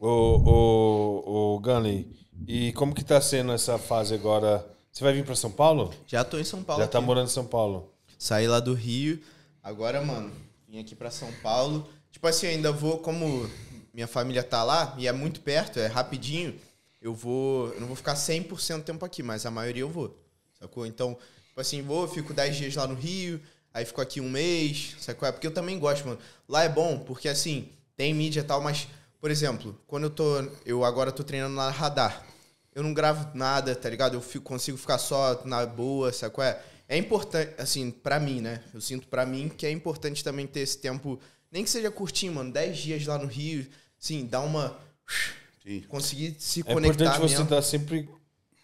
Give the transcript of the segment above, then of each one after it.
O, o, o Gunley, e como que tá sendo essa fase agora? Você vai vir para São Paulo? Já tô em São Paulo. Já tá aqui. morando em São Paulo. Saí lá do Rio. Agora, mano, vim aqui para São Paulo. Tipo assim, ainda vou, como minha família tá lá e é muito perto, é rapidinho, eu vou. Eu não vou ficar 100% do tempo aqui, mas a maioria eu vou. Sacou? Então, tipo assim, vou, fico 10 dias lá no Rio, aí fico aqui um mês, sacou? É porque eu também gosto, mano. Lá é bom, porque assim, tem mídia e tal, mas por exemplo, quando eu tô. Eu agora tô treinando na radar. Eu não gravo nada, tá ligado? Eu fico, consigo ficar só na boa, sabe qual é? É importante, assim, para mim, né? Eu sinto para mim que é importante também ter esse tempo, nem que seja curtinho, mano, 10 dias lá no Rio, sim, dar uma. Sim. Conseguir se é conectar. É importante mesmo. você tá estar sempre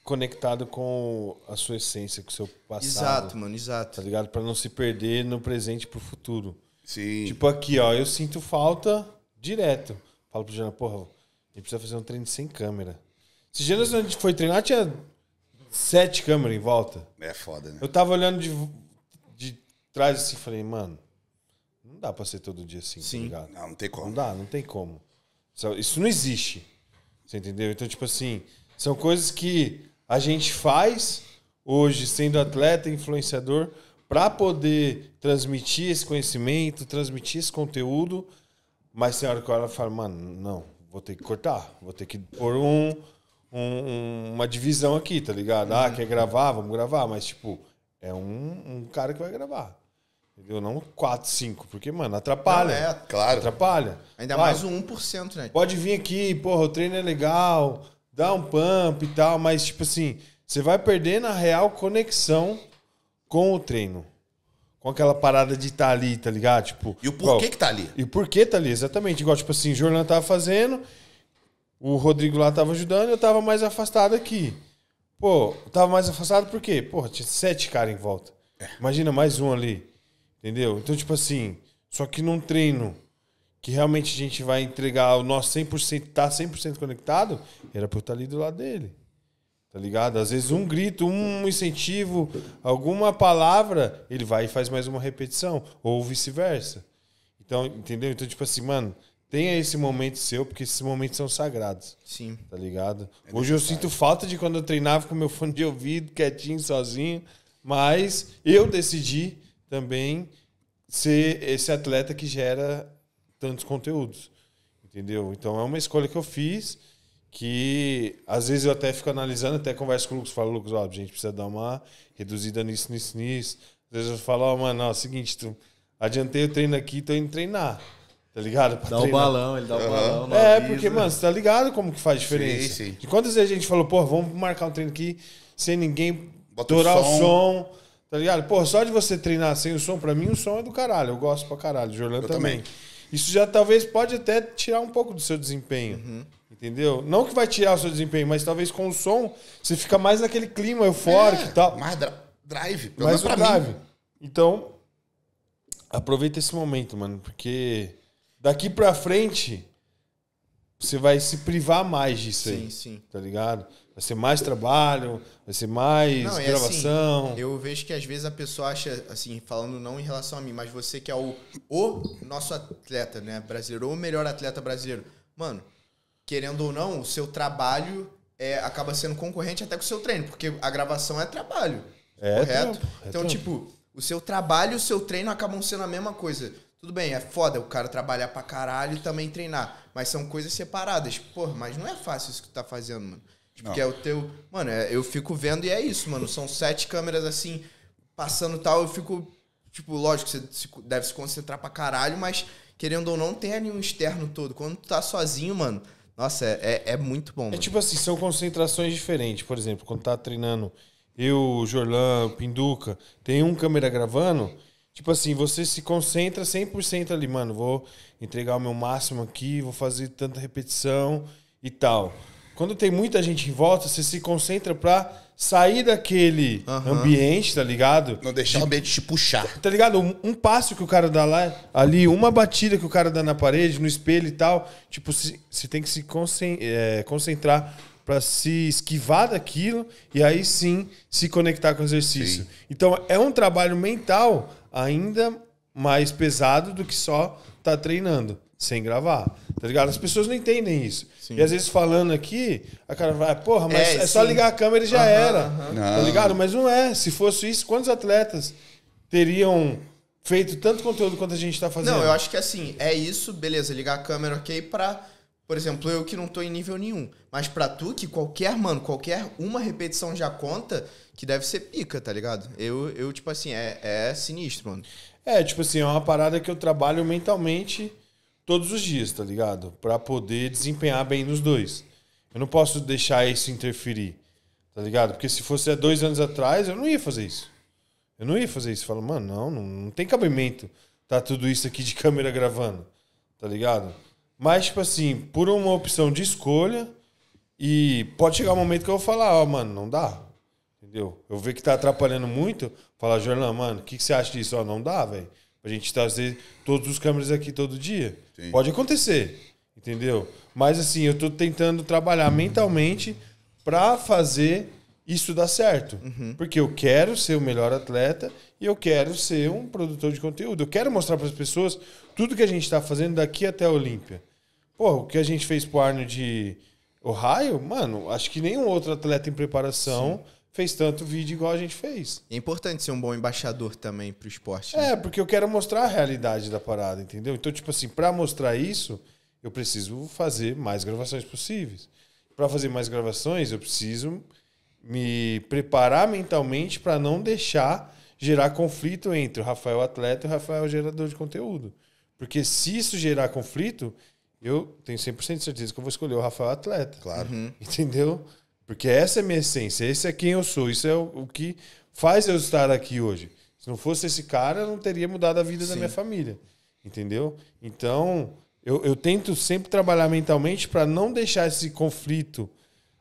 conectado com a sua essência, com o seu passado. Exato, mano, exato. Tá ligado? Pra não se perder no presente e pro futuro. Sim. Tipo aqui, ó, eu sinto falta direto. Falo pro Jana, porra, a gente precisa fazer um treino sem câmera. Se dias a gente foi treinar, tinha sete câmeras em volta. É foda, né? Eu tava olhando de, de trás assim, falei, mano, não dá pra ser todo dia assim, tá Sim. tá ligado? Não, não tem como. Não dá, não tem como. Isso não existe. Você entendeu? Então, tipo assim, são coisas que a gente faz hoje, sendo atleta, influenciador, para poder transmitir esse conhecimento, transmitir esse conteúdo mas tem hora que ela fala, mano, não, vou ter que cortar, vou ter que pôr um, um uma divisão aqui, tá ligado? Ah, quer gravar? Vamos gravar, mas tipo, é um, um cara que vai gravar. Entendeu? Não quatro, cinco, porque, mano, atrapalha. Não, é, claro. Atrapalha. Ainda vai, mais o 1%, né? Pode vir aqui, porra, o treino é legal, dá um pump e tal, mas, tipo assim, você vai perder, na real, conexão com o treino com aquela parada de tá ali, tá ligado? Tipo, e o porquê igual, que tá ali? E o porquê tá ali, exatamente. Igual, tipo assim, o Jornal tava fazendo, o Rodrigo lá tava ajudando, eu tava mais afastado aqui. Pô, tava mais afastado por quê? Porra, tinha sete caras em volta. É. Imagina mais um ali. Entendeu? Então, tipo assim, só que num treino que realmente a gente vai entregar o nosso 100%, tá 100% conectado, era por estar tá ali do lado dele. Tá ligado? Às vezes um grito, um incentivo, alguma palavra, ele vai e faz mais uma repetição, ou vice-versa. Então, entendeu? Então, tipo assim, mano, tenha esse momento seu, porque esses momentos são sagrados. Sim. Tá ligado? É Hoje eu sinto falta de quando eu treinava com meu fone de ouvido, quietinho, sozinho, mas eu decidi também ser esse atleta que gera tantos conteúdos. Entendeu? Então é uma escolha que eu fiz que às vezes eu até fico analisando, até converso com o Lucas, falo, Lucas, ó, a gente precisa dar uma reduzida nisso, nisso, nisso. Às vezes eu falo, ó, oh, mano, ó, é o seguinte, tu, adiantei o treino aqui, tô indo treinar. Tá ligado? Pra dá treinar. o balão, ele dá uhum. o balão. É, avisa. porque, mano, você tá ligado como que faz diferença. Sim, sim. De quantas vezes a gente falou, pô, vamos marcar um treino aqui sem ninguém Bota dourar o som. o som. tá ligado? Pô, só de você treinar sem o som, pra mim o som é do caralho. Eu gosto pra caralho, o Jorlan também. também. Isso já talvez pode até tirar um pouco do seu desempenho. Uhum. Entendeu? Não que vai tirar o seu desempenho, mas talvez com o som você fica mais naquele clima eufórico é, e tal. Mais dra drive, pelo mais menos drive. Mim. Então, aproveita esse momento, mano, porque daqui pra frente você vai se privar mais disso sim, aí. Sim, sim. Tá ligado? Vai ser mais trabalho, vai ser mais não, assim, gravação. É assim, eu vejo que às vezes a pessoa acha, assim, falando não em relação a mim, mas você que é o, o nosso atleta, né, brasileiro, ou o melhor atleta brasileiro. Mano, querendo ou não, o seu trabalho é, acaba sendo concorrente até com o seu treino, porque a gravação é trabalho. É correto? Tempo, é então, tempo. tipo, o seu trabalho e o seu treino acabam sendo a mesma coisa. Tudo bem, é foda o cara trabalhar pra caralho e também treinar. Mas são coisas separadas. Porra, mas não é fácil isso que tu tá fazendo, mano. Tipo, é o teu. Mano, é, eu fico vendo e é isso, mano. São sete câmeras assim, passando tal. Eu fico. Tipo, lógico, você deve se concentrar pra caralho, mas querendo ou não, tem ali um externo todo. Quando tu tá sozinho, mano, nossa, é, é, é muito bom. É tipo assim, são concentrações diferentes. Por exemplo, quando tá treinando eu, Jorlan, Pinduca, tem um câmera gravando, tipo assim, você se concentra 100% ali, mano, vou entregar o meu máximo aqui, vou fazer tanta repetição e tal. Quando tem muita gente em volta, você se concentra pra sair daquele uhum. ambiente, tá ligado? Não deixar o ambiente te puxar. Tá ligado? Um, um, passo que o cara dá lá, ali, uma batida que o cara dá na parede, no espelho e tal. Tipo, você tem que se é, concentrar para se esquivar daquilo e aí sim se conectar com o exercício. Sim. Então é um trabalho mental ainda mais pesado do que só tá treinando sem gravar. Tá ligado? As pessoas não entendem isso. Sim. E às vezes falando aqui, a cara vai, porra, mas é, é só ligar a câmera e já era. Tá ligado? Mas não é. Se fosse isso, quantos atletas teriam feito tanto conteúdo quanto a gente tá fazendo? Não, eu acho que assim, é isso, beleza, ligar a câmera, ok, pra. Por exemplo, eu que não tô em nível nenhum. Mas pra tu, que qualquer, mano, qualquer uma repetição já conta, que deve ser pica, tá ligado? Eu, eu tipo assim, é, é sinistro, mano. É, tipo assim, é uma parada que eu trabalho mentalmente todos os dias, tá ligado? Para poder desempenhar bem nos dois. Eu não posso deixar isso interferir, tá ligado? Porque se fosse há dois anos atrás, eu não ia fazer isso. Eu não ia fazer isso. Falo, mano, não, não, não tem cabimento tá tudo isso aqui de câmera gravando, tá ligado? Mas, tipo assim, por uma opção de escolha, e pode chegar um momento que eu vou falar, ó, oh, mano, não dá. Entendeu? Eu ver que tá atrapalhando muito, falar, Jornal, mano, o que, que você acha disso? Ó, oh, não dá, velho. A gente trazer todos os câmeras aqui todo dia. Sim. Pode acontecer, entendeu? Mas assim, eu estou tentando trabalhar mentalmente para fazer isso dar certo. Uhum. Porque eu quero ser o melhor atleta e eu quero ser um produtor de conteúdo. Eu quero mostrar para as pessoas tudo que a gente está fazendo daqui até a Olímpia. Pô, o que a gente fez pro Arno de Ohio, mano, acho que nenhum outro atleta em preparação Sim fez tanto vídeo igual a gente fez. É importante ser um bom embaixador também pro esporte. Né? É, porque eu quero mostrar a realidade da parada, entendeu? Então, tipo assim, para mostrar isso, eu preciso fazer mais gravações possíveis. Para fazer mais gravações, eu preciso me preparar mentalmente para não deixar gerar conflito entre o Rafael atleta e o Rafael gerador de conteúdo. Porque se isso gerar conflito, eu tenho 100% de certeza que eu vou escolher o Rafael atleta. Claro. Uhum. Entendeu? Porque essa é a minha essência, esse é quem eu sou, isso é o, o que faz eu estar aqui hoje. Se não fosse esse cara, eu não teria mudado a vida Sim. da minha família. Entendeu? Então, eu, eu tento sempre trabalhar mentalmente para não deixar esse conflito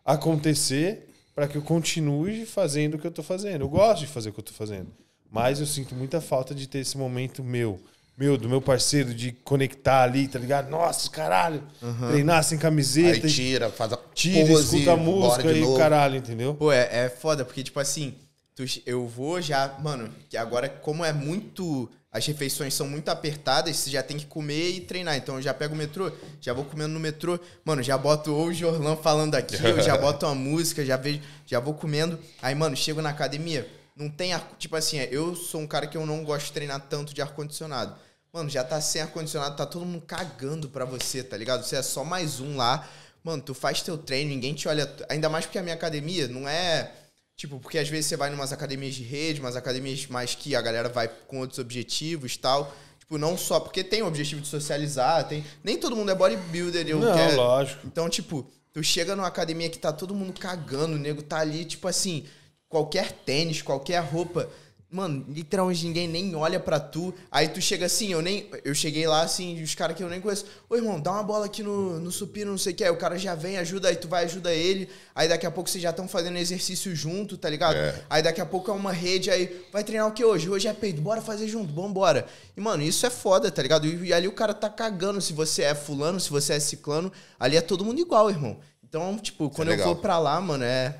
acontecer para que eu continue fazendo o que eu estou fazendo. Eu gosto de fazer o que eu estou fazendo, mas eu sinto muita falta de ter esse momento meu, meu, do meu parceiro, de conectar ali, tá ligado? Nossa, caralho. Uhum. Treinar sem camiseta. Aí tira, faz a Tira, pose, escuta a música e caralho, entendeu? Pô, é, é foda, porque, tipo assim, tu, eu vou já. Mano, agora, como é muito. As refeições são muito apertadas, você já tem que comer e treinar. Então eu já pego o metrô, já vou comendo no metrô. Mano, já boto ou o Jorlan falando aqui, eu já boto uma música, já vejo, já vou comendo. Aí, mano, chego na academia, não tem ar, tipo assim, é, eu sou um cara que eu não gosto de treinar tanto de ar condicionado. Mano, já tá sem ar-condicionado, tá todo mundo cagando pra você, tá ligado? Você é só mais um lá. Mano, tu faz teu treino, ninguém te olha. Ainda mais porque a minha academia não é. Tipo, porque às vezes você vai em umas academias de rede, umas academias mais que a galera vai com outros objetivos tal. Tipo, não só porque tem o objetivo de socializar, tem. Nem todo mundo é bodybuilder, eu não, quero. lógico. Então, tipo, tu chega numa academia que tá todo mundo cagando, o nego tá ali, tipo assim, qualquer tênis, qualquer roupa, Mano, literalmente ninguém nem olha para tu. Aí tu chega assim, eu nem. Eu cheguei lá assim, os caras que eu nem conheço. Ô irmão, dá uma bola aqui no, no supino, não sei o que. Aí o cara já vem, ajuda, aí tu vai, ajuda ele. Aí daqui a pouco vocês já estão fazendo exercício junto, tá ligado? É. Aí daqui a pouco é uma rede, aí vai treinar o que hoje? Hoje é peito, bora fazer junto, vambora. E, mano, isso é foda, tá ligado? E, e ali o cara tá cagando se você é fulano, se você é ciclano. Ali é todo mundo igual, irmão. Então, tipo, quando é eu vou pra lá, mano, é.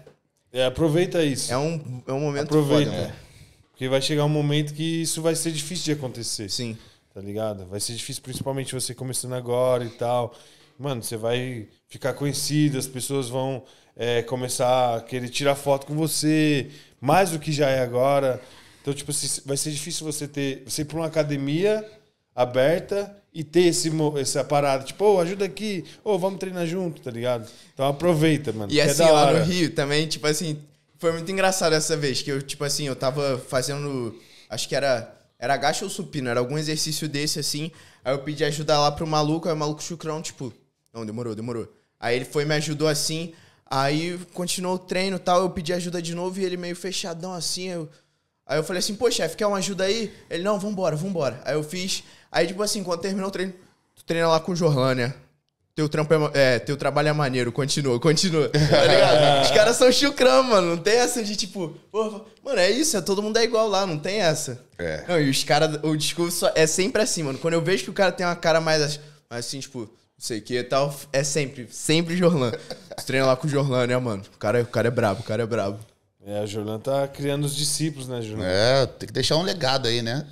É, aproveita isso. É um, é um momento aproveita. Foda, porque vai chegar um momento que isso vai ser difícil de acontecer. Sim. Tá ligado? Vai ser difícil, principalmente você começando agora e tal. Mano, você vai ficar conhecido, as pessoas vão é, começar a querer tirar foto com você, mais do que já é agora. Então, tipo assim, vai ser difícil você ter. Você ir pra uma academia aberta e ter esse, essa parada, tipo, ô, oh, ajuda aqui, ô, oh, vamos treinar junto, tá ligado? Então aproveita, mano. E é assim, é lá no Rio também, tipo assim, foi muito engraçado essa vez, que eu, tipo assim, eu tava fazendo. Acho que era. Era agacha ou supino, era algum exercício desse assim. Aí eu pedi ajuda lá pro maluco, aí o maluco chucrão, tipo, não, demorou, demorou. Aí ele foi me ajudou assim. Aí continuou o treino tal, eu pedi ajuda de novo e ele meio fechadão assim. Eu... Aí eu falei assim, pô, chefe, quer uma ajuda aí? Ele, não, vambora, vambora. Aí eu fiz. Aí, tipo assim, quando terminou o treino, tu treina lá com o Jorlan, né? Teu, trampo é, é, teu trabalho é maneiro, continua, continua. Tá ligado? Os caras são chucrão, mano. Não tem essa de tipo, porra, mano, é isso, é, todo mundo é igual lá, não tem essa. É. Não, e os caras, o discurso é sempre assim, mano. Quando eu vejo que o cara tem uma cara mais assim, tipo, não sei o que e tal, é sempre, sempre Jorlan. treina lá com o Jorlan, né, mano? O cara, o cara é brabo, o cara é brabo. É, o Jorlan tá criando os discípulos, né, Jorlan? É, tem que deixar um legado aí, né?